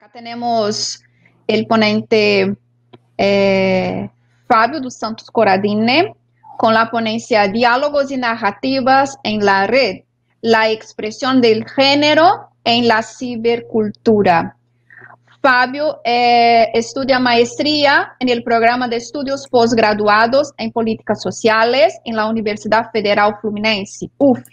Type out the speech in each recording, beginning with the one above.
Acá temos o ponente eh, Fábio dos Santos Coradine com a ponência Diálogos e Narrativas em la Red, la expressão del género em la cibercultura. Fábio eh, estudia maestria en el programa de estudios posgraduados en políticas sociales en la Universidad Federal Fluminense, UF.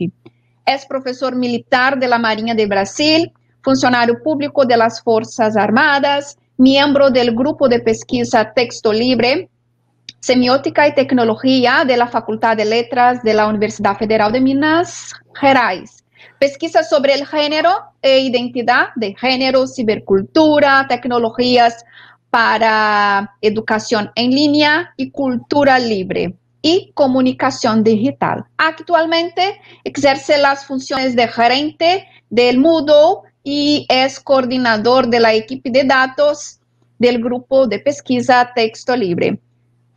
Es profesor militar de la Marinha de Brasil funcionario público de las Fuerzas Armadas, miembro del grupo de pesquisa Texto Libre, Semiótica y Tecnología de la Facultad de Letras de la Universidad Federal de Minas Gerais. Pesquisa sobre el género e identidad de género, cibercultura, tecnologías para educación en línea y cultura libre y comunicación digital. Actualmente exerce las funciones de gerente del MUDO y es coordinador de la equipe de datos del grupo de pesquisa Texto Libre.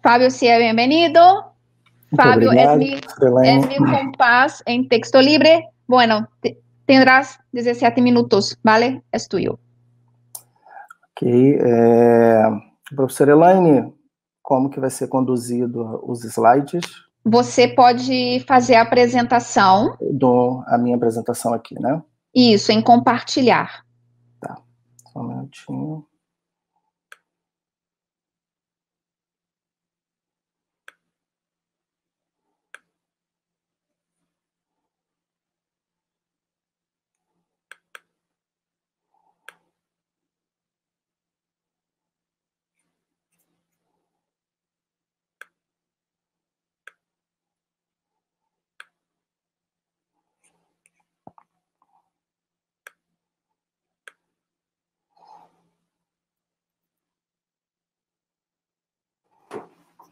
Fabio, sea bienvenido. Muito Fabio é obrigado, es mi, es mi compás en Texto Libre. Bueno, te, tendrás 17 minutos, ¿vale? Es tuyo. Ok. É... Professora Elaine, como que vai ser conduzido os slides? Você pode fazer a apresentação. Eu dou a minha apresentação aqui, né? Isso, em compartilhar. Tá, só um minutinho.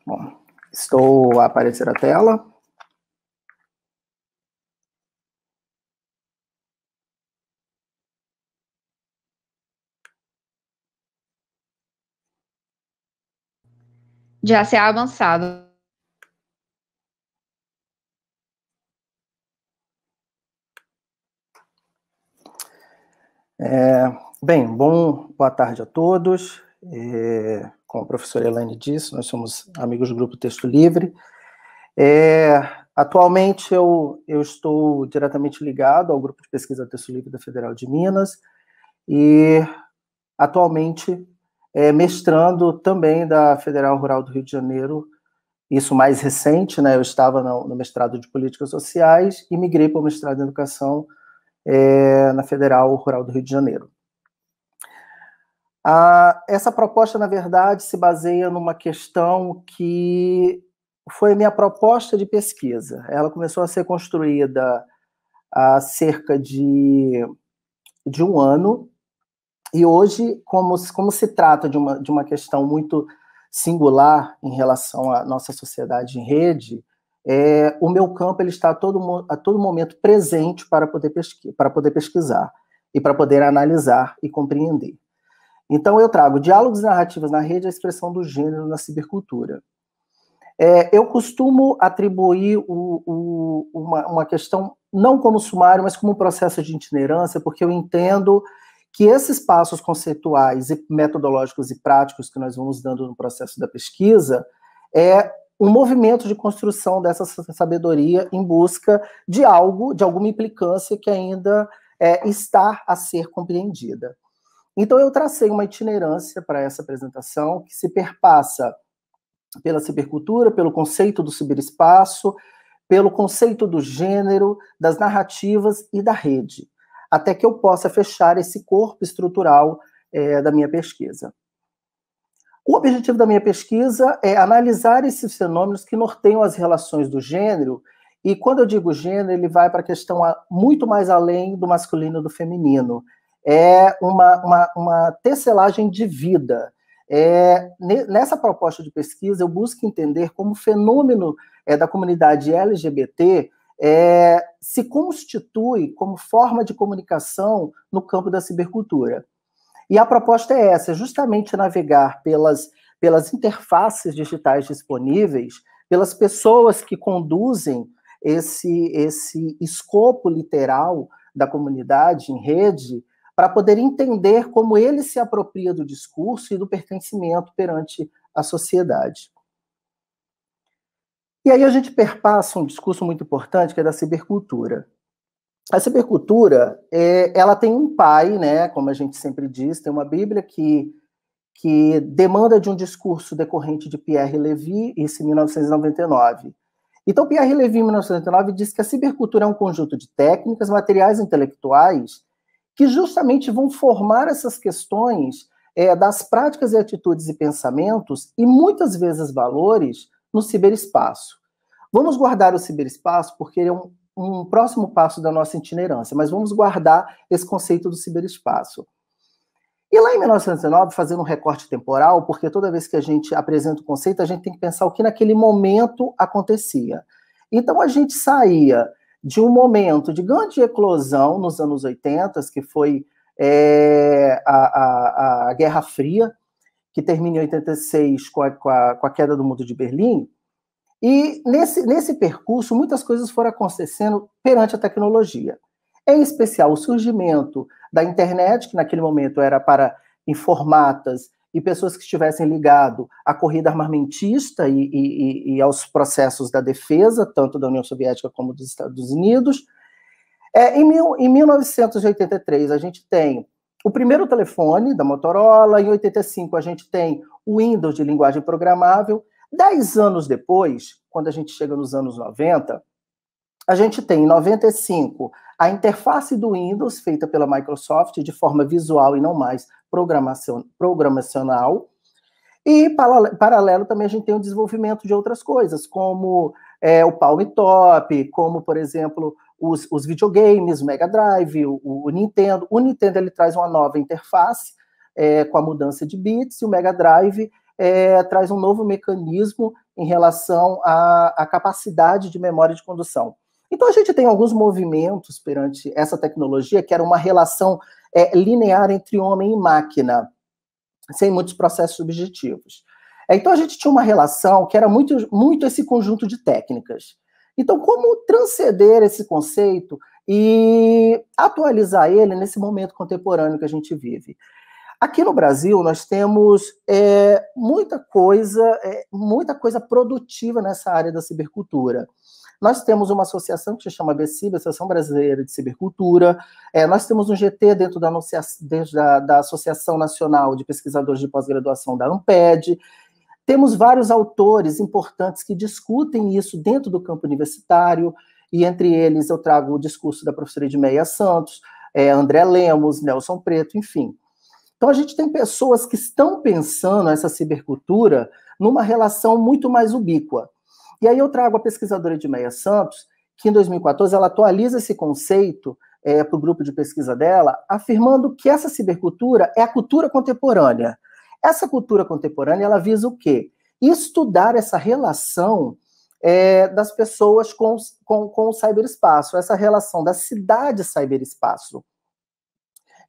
Bom, estou a aparecer a tela. Já se é avançado. É, bem, bom, boa tarde a todos. É, como a professora Elaine disse, nós somos amigos do Grupo Texto Livre. É, atualmente, eu, eu estou diretamente ligado ao Grupo de Pesquisa Texto Livre da Federal de Minas e, atualmente, é, mestrando também da Federal Rural do Rio de Janeiro, isso mais recente, né? Eu estava no, no mestrado de Políticas Sociais e migrei para o mestrado em Educação é, na Federal Rural do Rio de Janeiro. Ah, essa proposta, na verdade, se baseia numa questão que foi minha proposta de pesquisa. Ela começou a ser construída há cerca de, de um ano, e hoje, como, como se trata de uma, de uma questão muito singular em relação à nossa sociedade em rede, é, o meu campo ele está a todo, a todo momento presente para poder, pesqui para poder pesquisar e para poder analisar e compreender. Então eu trago diálogos e narrativas na rede, a expressão do gênero na cibercultura. É, eu costumo atribuir o, o, uma, uma, questão, não como sumário, mas como um processo de itinerância, porque eu entendo que esses passos conceituais e metodológicos e práticos que nós vamos dando no processo da pesquisa é um movimento de construção dessa sabedoria em busca de algo, de alguma implicância que ainda é, está a ser compreendida. Então, eu tracei uma itinerância para essa apresentação que se perpassa pela cibercultura, pelo conceito do ciberespaço, pelo conceito do gênero, das narrativas e da rede, até que eu possa fechar esse corpo estrutural é, da minha pesquisa. O objetivo da minha pesquisa é analisar esses fenômenos que norteiam as relações do gênero, e quando eu digo gênero, ele vai para a questão muito mais além do masculino e do feminino é uma, uma, uma tecelagem de vida. É, nessa proposta de pesquisa, eu busco entender como o fenômeno é, da comunidade LGBT é, se constitui como forma de comunicação no campo da cibercultura. E a proposta é essa: é justamente navegar pelas, pelas interfaces digitais disponíveis, pelas pessoas que conduzem esse, esse escopo literal da comunidade em rede, para poder entender como ele se apropria do discurso e do pertencimento perante a sociedade. E aí a gente perpassa um discurso muito importante que é da cibercultura. A cibercultura, é, ela tem um pai, né, como a gente sempre diz, tem uma Bíblia que que demanda de um discurso decorrente de Pierre Levy, isso em 1999. Então, Pierre Levy, em 1999, diz que a cibercultura é um conjunto de técnicas, materiais intelectuais que justamente vão formar essas questões é, das práticas e atitudes e pensamentos, e muitas vezes valores, no ciberespaço. Vamos guardar o ciberespaço porque ele é um, um próximo passo da nossa itinerância, mas vamos guardar esse conceito do ciberespaço. E lá em 1919, fazendo um recorte temporal, porque toda vez que a gente apresenta o conceito, a gente tem que pensar o que naquele momento acontecia. Então a gente saía de um momento de grande eclosão nos anos 80, que foi é, a, a, a, Guerra Fria, que termina em 86 com a, com a, com a queda do Muro de Berlim. E nesse, nesse percurso, muitas coisas foram acontecendo perante a tecnologia. Em especial, o surgimento da internet, que naquele momento era para informatas e pessoas que estivessem ligado à corrida armamentista e, e, e aos processos da defesa, tanto da União Soviética como dos Estados Unidos. É, em, mil, em 1983, a gente tem o primeiro telefone da Motorola, em 85, a gente tem o Windows de linguagem programável. Dez anos depois, quando a gente chega nos anos 90, a gente tem em 95 a interface do Windows feita pela Microsoft de forma visual e não mais programação, programacional. E paralelo também a gente tem o desenvolvimento de outras coisas, como é, o Palm Top, como, por exemplo, os, os videogames, o Mega Drive, o, o, Nintendo. O Nintendo ele traz uma nova interface é, com a mudança de bits, e o Mega Drive é, traz um novo mecanismo em relação à, à capacidade de memória de condução. Então a gente tem alguns movimentos perante essa tecnologia, que era uma relação é, linear entre homem e máquina, sem muitos processos subjetivos. É, então a gente tinha uma relação que era muito, muito esse conjunto de técnicas. Então, como transcender esse conceito e atualizar ele nesse momento contemporâneo que a gente vive? Aqui no Brasil, nós temos é, muita coisa, é, muita coisa produtiva nessa área da cibercultura. Nós temos uma associação que se chama BCIB, Associação Brasileira de Cibercultura. É, nós temos um GT dentro da, da, da Associação Nacional de Pesquisadores de Pós-Graduação da ANPED. Temos vários autores importantes que discutem isso dentro do campo universitário, e entre eles eu trago o discurso da professora Edmeia Santos, é, André Lemos, Nelson Preto, enfim. Então a gente tem pessoas que estão pensando essa cibercultura numa relação muito mais ubíqua. E aí eu trago a pesquisadora de Meia Santos, que em 2014 ela atualiza esse conceito é, para o grupo de pesquisa dela, afirmando que essa cibercultura é a cultura contemporânea. Essa cultura contemporânea ela visa o quê? Estudar essa relação é, das pessoas com, com, com o cyberespaço, essa relação da cidade cyberespaço.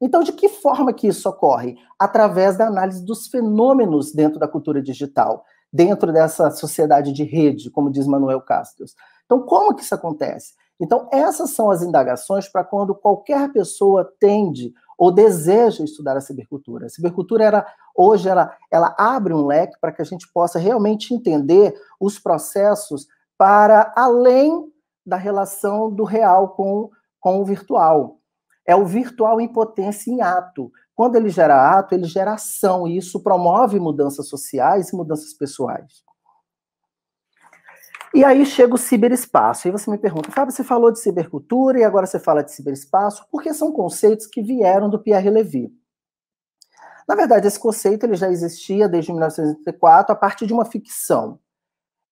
Então, de que forma que isso ocorre? Através da análise dos fenômenos dentro da cultura digital dentro dessa sociedade de rede, como diz Manuel Castells. Então, como que isso acontece? Então, essas são as indagações para quando qualquer pessoa tende ou deseja estudar a cibercultura. A cibercultura era, hoje ela, ela abre um leque para que a gente possa realmente entender os processos para além da relação do real com, com o virtual. É o virtual em potência em ato. Quando ele gera ato, ele gera ação, e isso promove mudanças sociais e mudanças pessoais. E aí chega o ciberespaço. E você me pergunta, Fábio, você falou de cibercultura e agora você fala de ciberespaço, porque são conceitos que vieram do Pierre Levy. Na verdade, esse conceito ele já existia desde 1984 a partir de uma ficção.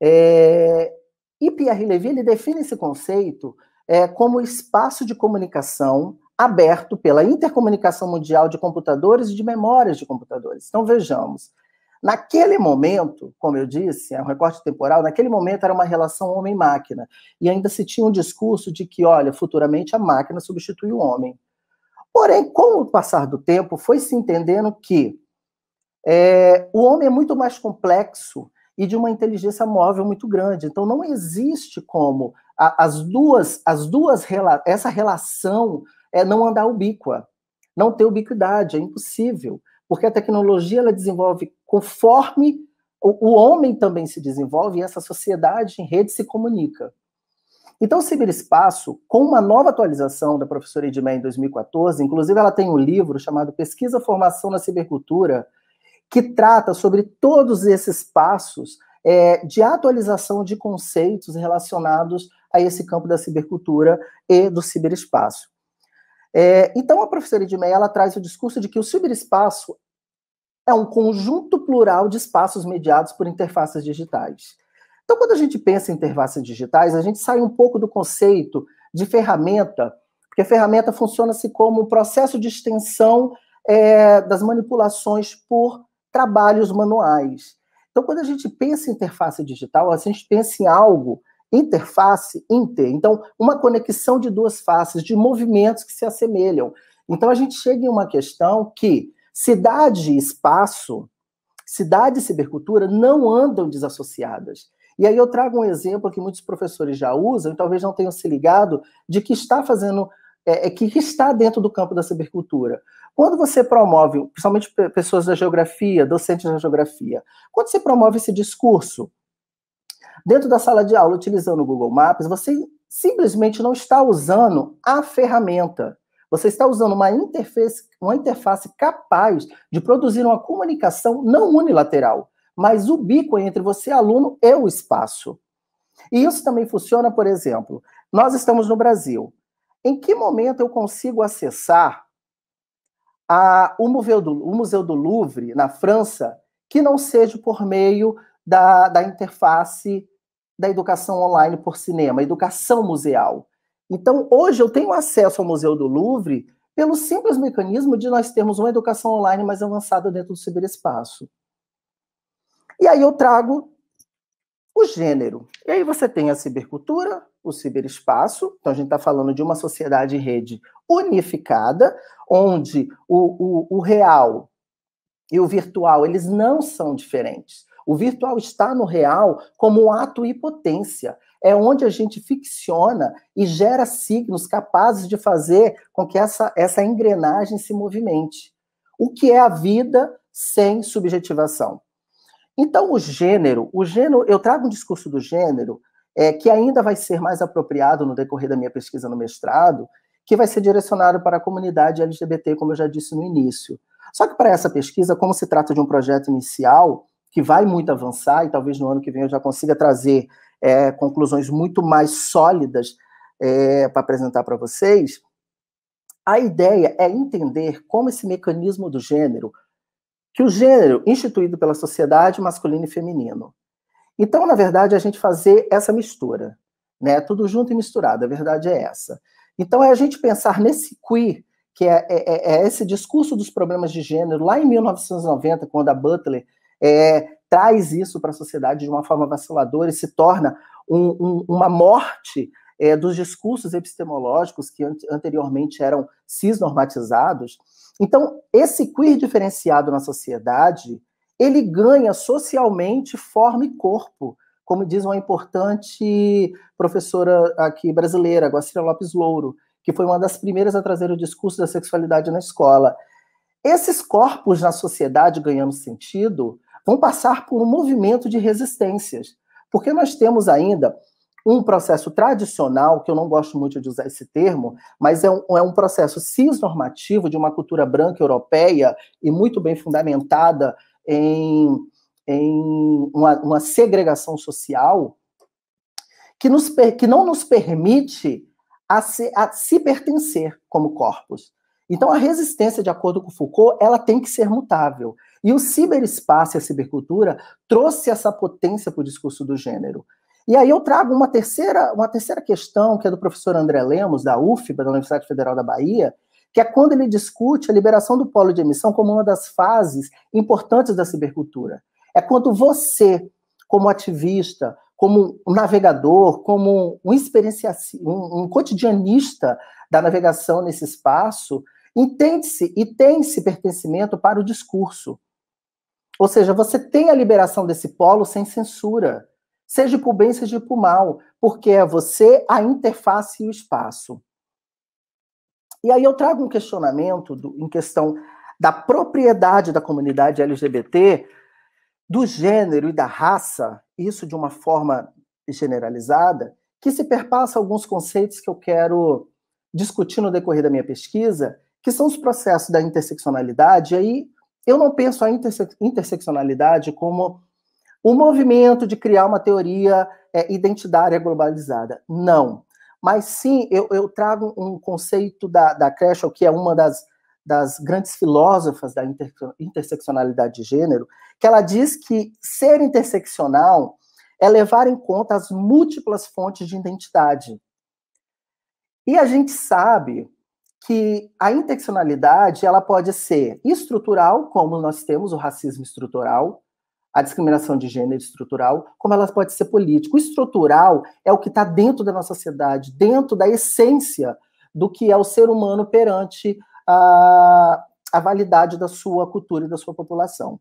É... E Pierre Levy ele define esse conceito é, como espaço de comunicação aberto pela intercomunicação mundial de computadores e de memórias de computadores. Então, vejamos. Naquele momento, como eu disse, é um recorte temporal, naquele momento era uma relação homem-máquina. E ainda se tinha um discurso de que, olha, futuramente a máquina substitui o homem. Porém, com o passar do tempo, foi se entendendo que é, o homem é muito mais complexo e de uma inteligência móvel muito grande. Então, não existe como a, as duas, as duas essa relação é não andar ubíqua, não ter ubiquidade, é impossível, porque a tecnologia ela desenvolve conforme o, o homem também se desenvolve e essa sociedade em rede se comunica. Então, o ciberespaço, com uma nova atualização da professora Edmé em 2014, inclusive ela tem um livro chamado Pesquisa Formação na Cibercultura, que trata sobre todos esses passos é, de atualização de conceitos relacionados a esse campo da cibercultura e do ciberespaço. É, então, a professora de ela traz o discurso de que o ciberespaço é um conjunto plural de espaços mediados por interfaces digitais. Então, quando a gente pensa em interfaces digitais, a gente sai um pouco do conceito de ferramenta, porque a ferramenta funciona-se como um processo de extensão é, das manipulações por trabalhos manuais. Então, quando a gente pensa em interface digital, assim, a gente pensa em algo interface, inter. Então, uma conexão de duas faces, de movimentos que se assemelham. Então, a gente chega em uma questão que cidade e espaço, cidade e cibercultura não andam desassociadas. E aí eu trago um exemplo que muitos professores já usam, e talvez não tenham se ligado, de que está fazendo, é, é que está dentro do campo da cibercultura. Quando você promove, principalmente pessoas da geografia, docentes da geografia, quando você promove esse discurso Dentro da sala de aula, utilizando o Google Maps, você simplesmente não está usando a ferramenta. Você está usando uma interface, uma interface capaz de produzir uma comunicação não unilateral, mas ubíqua entre você, aluno, e o espaço. E isso também funciona, por exemplo, nós estamos no Brasil. Em que momento eu consigo acessar a, o, museu do, o Museu do Louvre, na França, que não seja por meio da, da interface da educação online por cinema, educação museal. Então, hoje eu tenho acesso ao Museu do Louvre pelo simples mecanismo de nós termos uma educação online mais avançada dentro do ciberespaço. E aí eu trago o gênero. E aí você tem a cibercultura, o ciberespaço, então a gente está falando de uma sociedade rede unificada, onde o, o, o real e o virtual, eles não são diferentes. O virtual está no real como um ato potência É onde a gente ficciona e gera signos capazes de fazer com que essa, essa engrenagem se movimente. O que é a vida sem subjetivação? Então, o gênero, o gênero, eu trago um discurso do gênero é, que ainda vai ser mais apropriado no decorrer da minha pesquisa no mestrado, que vai ser direcionado para a comunidade LGBT, como eu já disse no início. Só que para essa pesquisa, como se trata de um projeto inicial, que vai muito avançar, e talvez no ano que vem eu já consiga trazer é, conclusões muito mais sólidas é, para apresentar para vocês. A ideia é entender como esse mecanismo do gênero, que o gênero instituído pela sociedade masculino e feminino. Então, na verdade, a gente fazer essa mistura, né? Tudo junto e misturado, a verdade é essa. Então, é a gente pensar nesse queer, que é, é, é, é esse discurso dos problemas de gênero, lá em 1990, quando a Butler é, traz isso para a sociedade de uma forma vaciladora e se torna um, um, uma morte é, dos discursos epistemológicos que anteriormente eram cisnormatizados. Então, esse queer diferenciado na sociedade, ele ganha socialmente forma e corpo, como diz uma importante professora aqui brasileira, Guacira Lopes Louro, que foi uma das primeiras a trazer o discurso da sexualidade na escola. Esses corpos na sociedade ganhando sentido vão passar por um movimento de resistências. Porque nós temos ainda um processo tradicional, que eu não gosto muito de usar esse termo, mas é um, é um processo cisnormativo de uma cultura branca europeia e muito bem fundamentada em, em uma, uma segregação social, que, nos, que não nos permite a se, a se pertencer como corpos. Então, a resistência, de acordo com Foucault, ela tem que ser mutável. E o ciberespaço e a cibercultura trouxe essa potência para o discurso do gênero. E aí eu trago uma terceira, uma terceira questão, que é do professor André Lemos, da UFBA, da Universidade Federal da Bahia, que é quando ele discute a liberação do polo de emissão como uma das fases importantes da cibercultura. É quando você, como ativista, como um navegador, como um, um, um cotidianista da navegação nesse espaço, Entende-se e tem-se pertencimento para o discurso. Ou seja, você tem a liberação desse polo sem censura, seja por bem, seja por mal, porque é você a interface e o espaço. E aí eu trago um questionamento do, em questão da propriedade da comunidade LGBT, do gênero e da raça, isso de uma forma generalizada, que se perpassa alguns conceitos que eu quero discutir no decorrer da minha pesquisa que são os processos da interseccionalidade. E aí eu não penso a interse interseccionalidade como um movimento de criar uma teoria é, identitária globalizada. Não. Mas sim, eu, eu trago um conceito da, da Creshaw, que é uma das, das grandes filósofas da inter, interseccionalidade de gênero, que ela diz que ser interseccional é levar em conta as múltiplas fontes de identidade. E a gente sabe que a interseccionalidade ela pode ser estrutural, como nós temos o racismo estrutural, a discriminação de gênero estrutural, como ela pode ser político. O estrutural é o que está dentro da nossa sociedade, dentro da essência do que é o ser humano perante a, a validade da sua cultura e da sua população.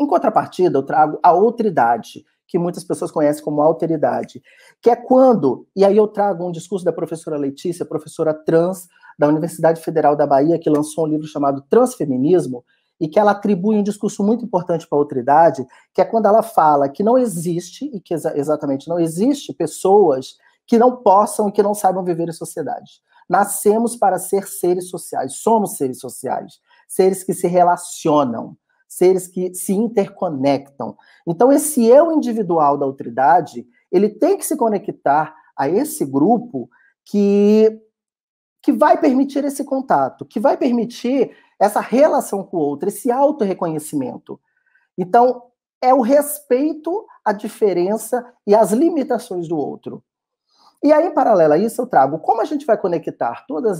Em contrapartida, eu trago a outridade, que muitas pessoas conhecem como alteridade, que é quando, e aí eu trago um discurso da professora Letícia, professora trans da Universidade Federal da Bahia, que lançou um livro chamado Transfeminismo, e que ela atribui um discurso muito importante para a autoridade, que é quando ela fala que não existe, e que exa exatamente não existe, pessoas que não possam e que não saibam viver em sociedade. Nascemos para ser seres sociais, somos seres sociais, seres que se relacionam, seres que se interconectam. Então, esse eu individual da autoridade, ele tem que se conectar a esse grupo que que vai permitir esse contato, que vai permitir essa relação com o outro, esse auto-reconhecimento. Então, é o respeito à diferença e às limitações do outro. E aí, em paralelo a isso, eu trago como a gente vai conectar todos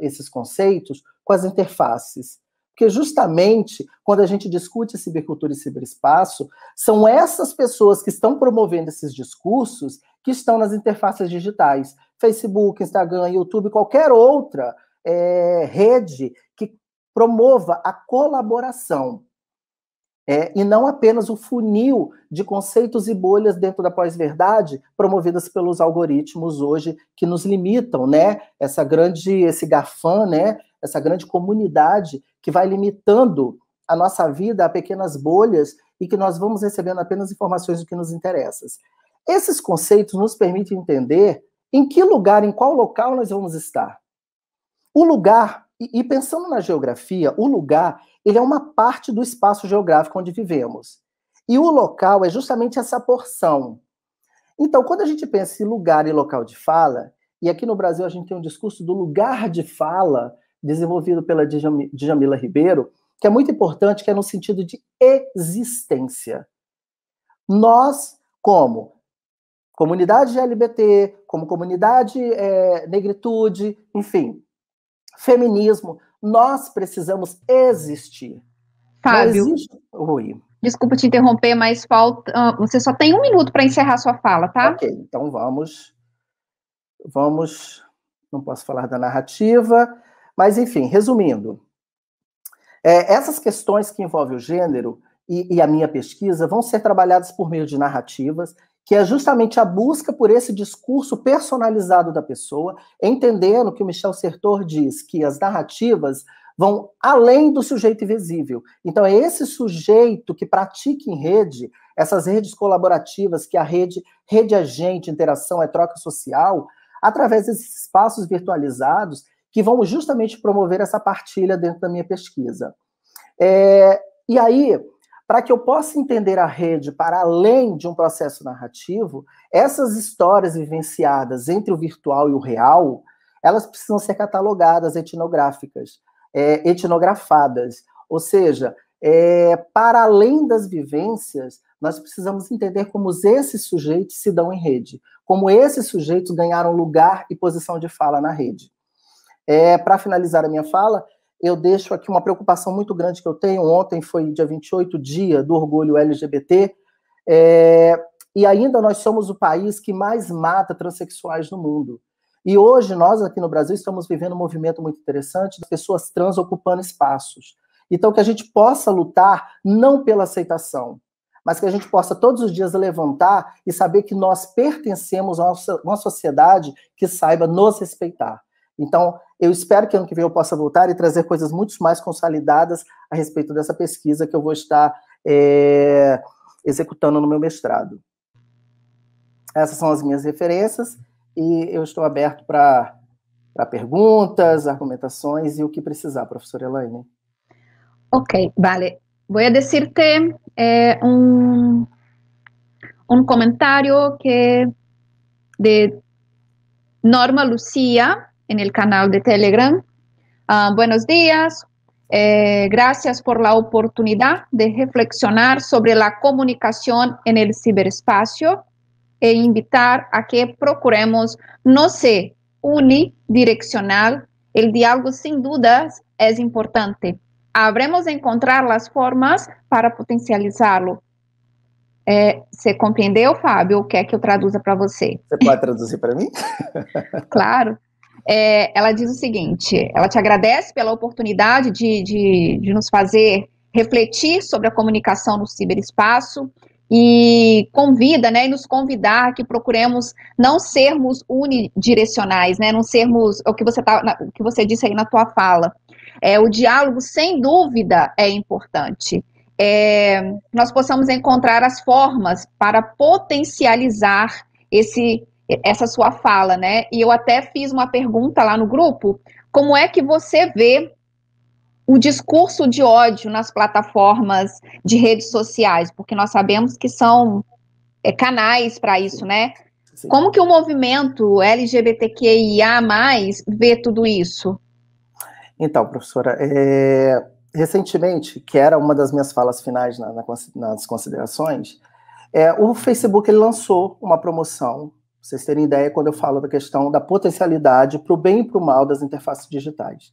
esses conceitos com as interfaces. Porque justamente quando a gente discute cibercultura e ciberespaço, são essas pessoas que estão promovendo esses discursos que estão nas interfaces digitais, Facebook, Instagram, YouTube, qualquer outra é, rede que promova a colaboração. É, e não apenas o funil de conceitos e bolhas dentro da pós-verdade promovidas pelos algoritmos hoje que nos limitam, né? Essa grande, esse gafã, né? Essa grande comunidade que vai limitando a nossa vida a pequenas bolhas e que nós vamos recebendo apenas informações do que nos interessa. Esses conceitos nos permitem entender em que lugar, em qual local nós vamos estar? O lugar, e pensando na geografia, o lugar, ele é uma parte do espaço geográfico onde vivemos. E o local é justamente essa porção. Então, quando a gente pensa em lugar e local de fala, e aqui no Brasil a gente tem um discurso do lugar de fala, desenvolvido pela Djamila Ribeiro, que é muito importante, que é no sentido de existência. Nós, como comunidade LGBT, como comunidade é, negritude, enfim, feminismo, nós precisamos existir. Fábio, Não Oi. desculpa te interromper, mas falta, ah, você só tem um minuto para encerrar sua fala, tá? Ok, então vamos, vamos, não posso falar da narrativa, mas enfim, resumindo, é, essas questões que envolvem o gênero e, e a minha pesquisa vão ser trabalhadas por meio de narrativas que é justamente a busca por esse discurso personalizado da pessoa, entendendo que o Michel Sertor diz que as narrativas vão além do sujeito invisível. Então, é esse sujeito que pratica em rede, essas redes colaborativas, que a rede, rede é gente, interação é troca social, através desses espaços virtualizados, que vão justamente promover essa partilha dentro da minha pesquisa. É, e aí, para que eu possa entender a rede para além de um processo narrativo, essas histórias vivenciadas entre o virtual e o real, elas precisam ser catalogadas, etnográficas, é, etnografadas. Ou seja, é, para além das vivências, nós precisamos entender como esses sujeitos se dão em rede, como esses sujeitos ganharam lugar e posição de fala na rede. É, para finalizar a minha fala, eu deixo aqui uma preocupação muito grande que eu tenho. Ontem foi dia 28, dia do orgulho LGBT. É, e ainda nós somos o país que mais mata transexuais no mundo. E hoje nós aqui no Brasil estamos vivendo um movimento muito interessante de pessoas trans ocupando espaços. Então que a gente possa lutar não pela aceitação, mas que a gente possa todos os dias levantar e saber que nós pertencemos a uma sociedade que saiba nos respeitar. Então, eu espero que ano que vem eu possa voltar e trazer coisas muito mais consolidadas a respeito dessa pesquisa que eu vou estar é, executando no meu mestrado. Essas são as minhas referências e eu estou aberto para perguntas, argumentações e o que precisar, professora Elaine. Ok, vale. Vou dizer decirte um eh, um un que de Norma Lucia. en el canal de Telegram. Ah, buenos días, eh, gracias por la oportunidad de reflexionar sobre la comunicación en el ciberespacio e invitar a que procuremos no sé, unidireccional. El diálogo sin dudas es importante. Habremos de encontrar las formas para potencializarlo. Eh, ¿Se você compreendeu, Fábio? O que que eu traduza para você? Você pode traduzir para mim? claro. É, ela diz o seguinte: ela te agradece pela oportunidade de, de, de nos fazer refletir sobre a comunicação no ciberespaço e convida, né, e nos convidar que procuremos não sermos unidirecionais, né, não sermos o que você tá, o que você disse aí na tua fala. É, o diálogo, sem dúvida, é importante. É, nós possamos encontrar as formas para potencializar esse essa sua fala, né? E eu até fiz uma pergunta lá no grupo: como é que você vê o discurso de ódio nas plataformas de redes sociais? Porque nós sabemos que são é, canais para isso, né? Sim. Como que o movimento LGBTQIA vê tudo isso? Então, professora, é, recentemente, que era uma das minhas falas finais na, na, nas considerações, é, o Facebook lançou uma promoção vocês terem ideia quando eu falo da questão da potencialidade para o bem e para o mal das interfaces digitais.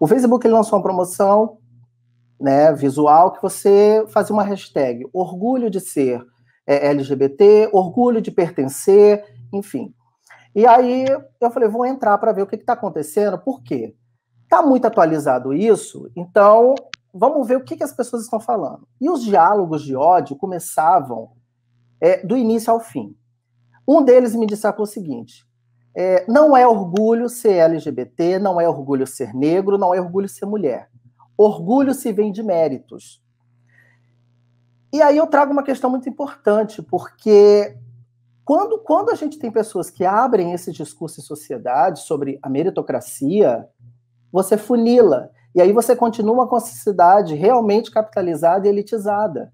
O Facebook ele lançou uma promoção né, visual que você fazia uma hashtag orgulho de ser é, LGBT, orgulho de pertencer, enfim. E aí eu falei, vou entrar para ver o que está acontecendo, por quê? Está muito atualizado isso, então vamos ver o que, que, as pessoas estão falando. E os diálogos de ódio começavam é, do início ao fim. Um deles me disse o seguinte: é, não é orgulho ser LGBT, não é orgulho ser negro, não é orgulho ser mulher. Orgulho se vem de méritos. E aí eu trago uma questão muito importante, porque quando, quando a gente tem pessoas que abrem esse discurso em sociedade sobre a meritocracia, você funila. E aí você continua com a sociedade realmente capitalizada e elitizada.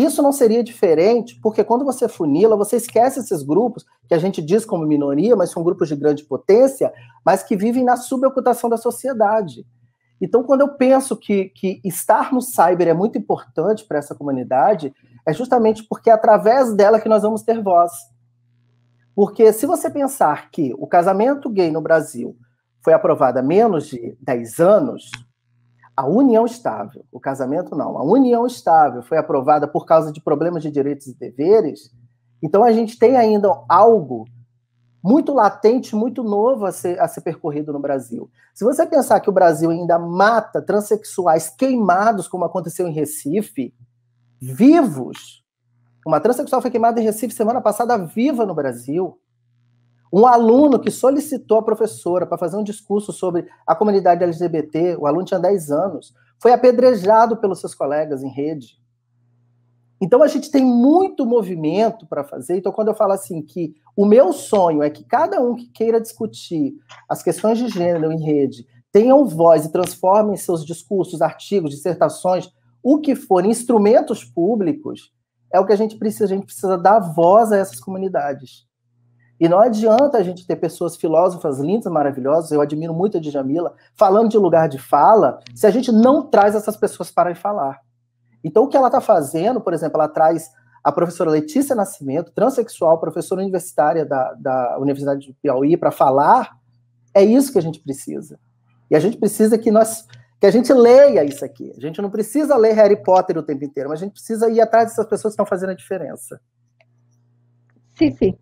Isso não seria diferente, porque quando você funila, você esquece esses grupos, que a gente diz como minoria, mas são grupos de grande potência, mas que vivem na subocutação da sociedade. Então, quando eu penso que, que estar no cyber é muito importante para essa comunidade, é justamente porque é através dela que nós vamos ter voz. Porque se você pensar que o casamento gay no Brasil foi aprovado há menos de 10 anos, a união estável, o casamento não, a união estável foi aprovada por causa de problemas de direitos e deveres, então a gente tem ainda algo muito latente, muito novo a ser, a ser percorrido no Brasil. Se você pensar que o Brasil ainda mata transexuais queimados, como aconteceu em Recife, vivos, uma transexual foi queimada em Recife semana passada, viva no Brasil. Um aluno que solicitou a professora para fazer um discurso sobre a comunidade LGBT, o aluno tinha 10 anos, foi apedrejado pelos seus colegas em rede. Então a gente tem muito movimento para fazer. Então, quando eu falo assim que o meu sonho é que cada um que queira discutir as questões de gênero em rede tenham voz e transformem seus discursos, artigos, dissertações, o que for, instrumentos públicos, é o que a gente precisa. A gente precisa dar voz a essas comunidades. E não adianta a gente ter pessoas filósofas lindas, maravilhosas, eu admiro muito a Djamila, falando de lugar de fala, se a gente não traz essas pessoas para falar. Então, o que ela está fazendo, por exemplo, ela traz a professora Letícia Nascimento, transexual, professora universitária da, da Universidade de Piauí, para falar, é isso que a gente precisa. E a gente precisa que nós que a gente leia isso aqui. A gente não precisa ler Harry Potter o tempo inteiro, mas a gente precisa ir atrás dessas pessoas que estão fazendo a diferença. Sí, sí.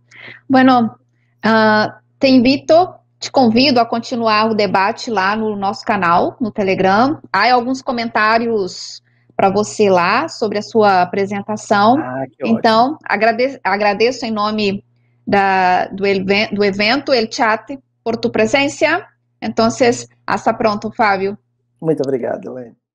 Bueno, uh, te invito, te convido a continuar o debate lá no nosso canal, no Telegram. Há alguns comentários para você lá sobre a sua apresentação. Ah, então, agradeço, agradeço em nome da, do, do evento, El Chat, por tua presença. Então, hasta pronto, Fábio. Muito obrigado, Helene.